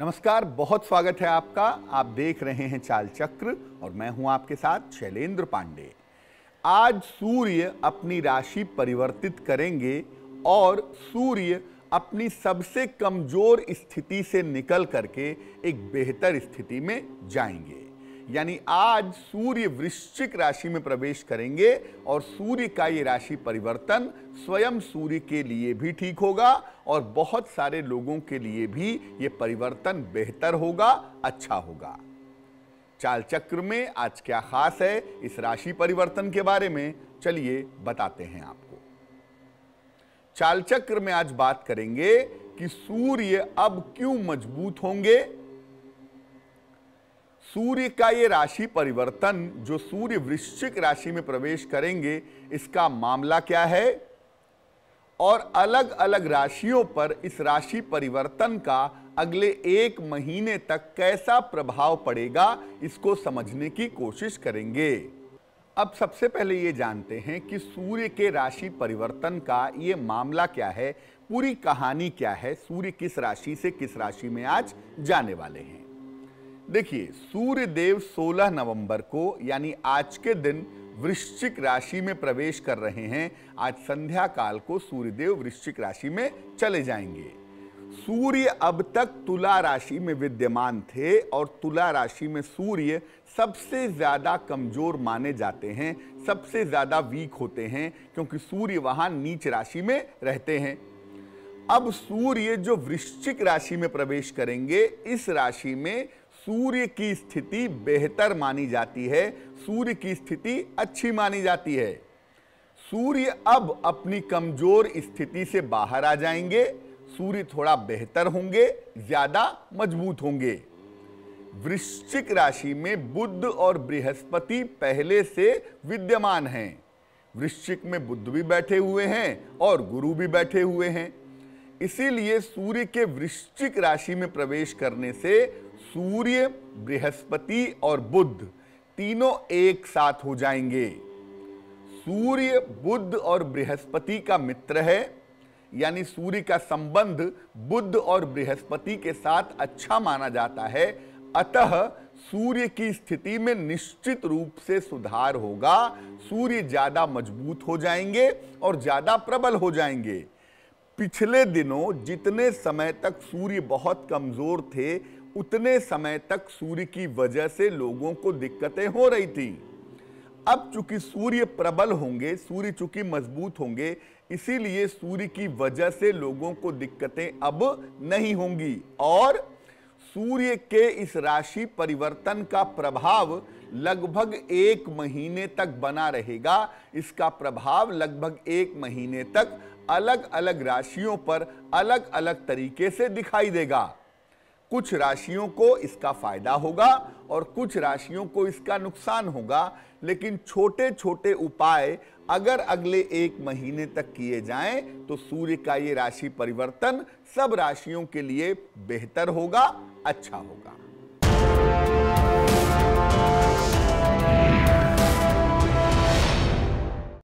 नमस्कार बहुत स्वागत है आपका आप देख रहे हैं चाल चक्र और मैं हूं आपके साथ शैलेंद्र पांडे आज सूर्य अपनी राशि परिवर्तित करेंगे और सूर्य अपनी सबसे कमजोर स्थिति से निकल करके एक बेहतर स्थिति में जाएंगे यानी आज सूर्य वृश्चिक राशि में प्रवेश करेंगे और सूर्य का ये राशि परिवर्तन स्वयं सूर्य के लिए भी ठीक होगा और बहुत सारे लोगों के लिए भी ये परिवर्तन बेहतर होगा अच्छा होगा चाल चक्र में आज क्या खास है इस राशि परिवर्तन के बारे में चलिए बताते हैं आपको चाल चक्र में आज बात करेंगे कि सूर्य अब क्यों मजबूत होंगे सूर्य का ये राशि परिवर्तन जो सूर्य वृश्चिक राशि में प्रवेश करेंगे इसका मामला क्या है और अलग अलग राशियों पर इस राशि परिवर्तन का अगले एक महीने तक कैसा प्रभाव पड़ेगा इसको समझने की कोशिश करेंगे अब सबसे पहले ये जानते हैं कि सूर्य के राशि परिवर्तन का ये मामला क्या है पूरी कहानी क्या है सूर्य किस राशि से किस राशि में आज जाने वाले हैं देखिए सूर्य देव 16 नवंबर को यानी आज के दिन वृश्चिक राशि में प्रवेश कर रहे हैं आज संध्या काल को सूर्यदेव वृश्चिक राशि में चले जाएंगे सूर्य अब तक तुला राशि में विद्यमान थे और तुला राशि में सूर्य सबसे ज़्यादा कमज़ोर माने जाते हैं सबसे ज़्यादा वीक होते हैं क्योंकि सूर्य वहां नीच राशि में रहते हैं अब सूर्य जो वृश्चिक राशि में प्रवेश करेंगे इस राशि में सूर्य की स्थिति बेहतर मानी जाती है सूर्य की स्थिति अच्छी मानी जाती है सूर्य अब अपनी कमजोर स्थिति से बाहर आ जाएंगे सूर्य थोड़ा बेहतर होंगे ज्यादा मजबूत होंगे वृश्चिक राशि में बुद्ध और बृहस्पति पहले से विद्यमान हैं वृश्चिक में बुद्ध भी बैठे हुए हैं और गुरु भी बैठे हुए हैं इसीलिए सूर्य के वृश्चिक राशि में प्रवेश करने से सूर्य बृहस्पति और बुद्ध तीनों एक साथ हो जाएंगे सूर्य बुद्ध और बृहस्पति का मित्र है यानी सूर्य का संबंध बुद्ध और बृहस्पति के साथ अच्छा माना जाता है अतः सूर्य की स्थिति में निश्चित रूप से सुधार होगा सूर्य ज्यादा मजबूत हो जाएंगे और ज्यादा प्रबल हो जाएंगे पिछले दिनों जितने समय तक सूर्य बहुत कमजोर थे उतने समय तक सूर्य की वजह से लोगों को दिक्कतें हो रही थी अब चूंकि सूर्य प्रबल होंगे सूर्य चूंकि मजबूत होंगे इसीलिए सूर्य की वजह से लोगों को दिक्कतें अब नहीं होंगी और सूर्य के इस राशि परिवर्तन का प्रभाव लगभग एक महीने तक बना रहेगा इसका प्रभाव लगभग एक महीने तक अलग अलग राशियों पर अलग अलग तरीके से दिखाई देगा कुछ राशियों को इसका फायदा होगा और कुछ राशियों को इसका नुकसान होगा लेकिन छोटे छोटे उपाय अगर अगले एक महीने तक किए जाएं तो सूर्य का ये राशि परिवर्तन सब राशियों के लिए बेहतर होगा अच्छा होगा